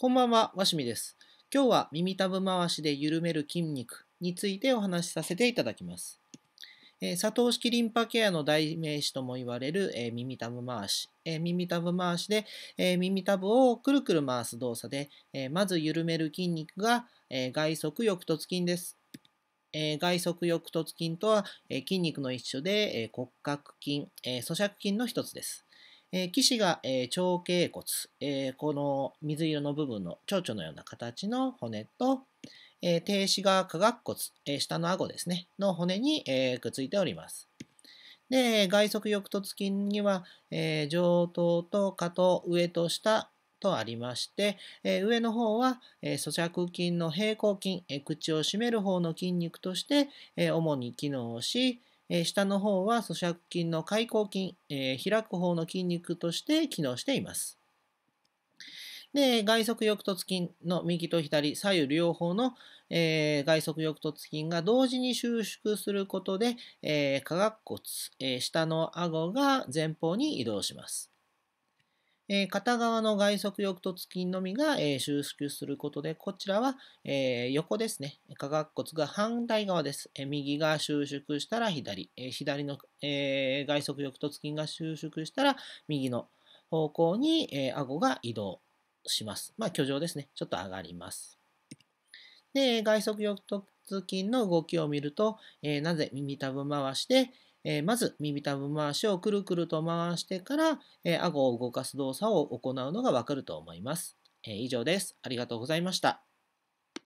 こんばんは、わしみです。今日は耳たぶ回しで緩める筋肉についてお話しさせていただきます。え砂糖式リンパケアの代名詞とも言われる、え耳たぶ回し。え耳たぶ回しで、え耳たぶをくるくる回す動作で、えまず緩める筋肉が、え外側翼突筋です。え外側翼突筋とは、え筋肉の一種で、え骨格筋、え咀嚼筋の一つです。えー、士が、えー、長頸骨、えー、この水色の部分の蝶々のような形の骨と、えー、低子が下顎骨、えー、下の顎ですね、の骨に、えー、くっついております。で、外側翼突筋には、えー、上頭と下頭、上と下とありまして、えー、上の方は、えー、咀嚼筋の平行筋、えー、口を閉める方の筋肉として、えー、主に機能し、えー、下の方は咀嚼筋の開口筋、えー、開く方の筋肉として機能しています。で、外側翼突筋の右と左、左右両方の、えー、外側翼突筋が同時に収縮することで、えー、下顎骨、えー、下の顎が前方に移動します。えー、片側の外側翼突筋のみが、えー、収縮することで、こちらは、えー、横ですね。下顎骨が反対側です。え右が収縮したら左、え左の、え外側翼突筋が収縮したら右の方向に、え顎が移動します。まあ、居上ですね。ちょっと上がります。で、外側翼突筋の動きを見ると、えなぜ耳たぶ回して、えー、まず耳たぶ回しをくるくると回してから、えー、顎を動かす動作を行うのがわかると思います。えー、以上です。ありがとうございました。